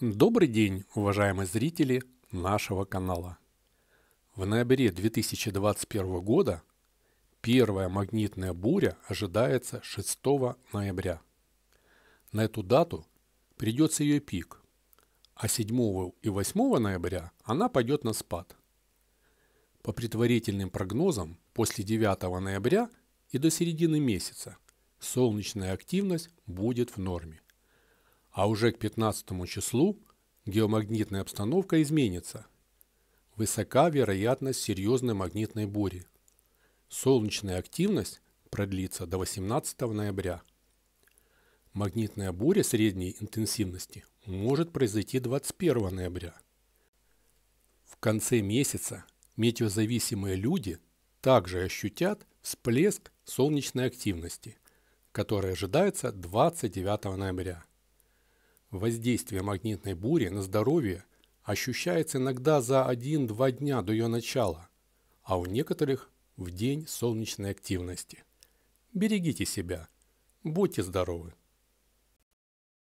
Добрый день, уважаемые зрители нашего канала. В ноябре 2021 года первая магнитная буря ожидается 6 ноября. На эту дату придется ее пик, а 7 и 8 ноября она пойдет на спад. По предварительным прогнозам, после 9 ноября и до середины месяца солнечная активность будет в норме а уже к 15 числу геомагнитная обстановка изменится. Высока вероятность серьезной магнитной бури. Солнечная активность продлится до 18 ноября. Магнитная буря средней интенсивности может произойти 21 ноября. В конце месяца метеозависимые люди также ощутят всплеск солнечной активности, который ожидается 29 ноября. Воздействие магнитной бури на здоровье ощущается иногда за 1-2 дня до ее начала, а у некоторых в день солнечной активности. Берегите себя. Будьте здоровы!